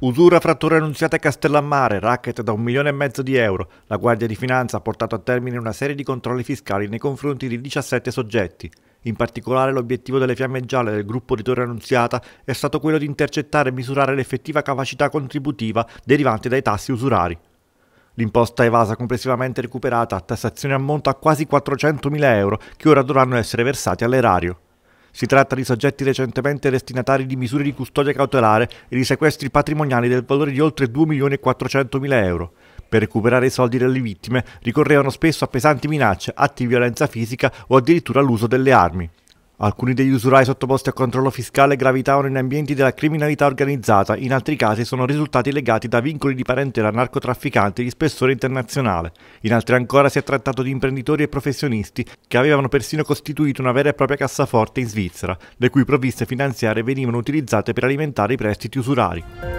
Usura frattura annunziata a Castellammare, racket da un milione e mezzo di euro. La Guardia di Finanza ha portato a termine una serie di controlli fiscali nei confronti di 17 soggetti. In particolare l'obiettivo delle fiamme gialle del gruppo di Torre Annunziata è stato quello di intercettare e misurare l'effettiva capacità contributiva derivante dai tassi usurari. L'imposta evasa complessivamente recuperata a tassazione ammonta a quasi 400.000 euro che ora dovranno essere versati all'erario. Si tratta di soggetti recentemente destinatari di misure di custodia cautelare e di sequestri patrimoniali del valore di oltre 2.400.000 euro. Per recuperare i soldi delle vittime ricorrevano spesso a pesanti minacce, atti di violenza fisica o addirittura all'uso delle armi. Alcuni degli usurai sottoposti a controllo fiscale gravitavano in ambienti della criminalità organizzata, in altri casi sono risultati legati da vincoli di parentela narcotrafficanti di spessore internazionale. In altri ancora si è trattato di imprenditori e professionisti che avevano persino costituito una vera e propria cassaforte in Svizzera, le cui provviste finanziarie venivano utilizzate per alimentare i prestiti usurari.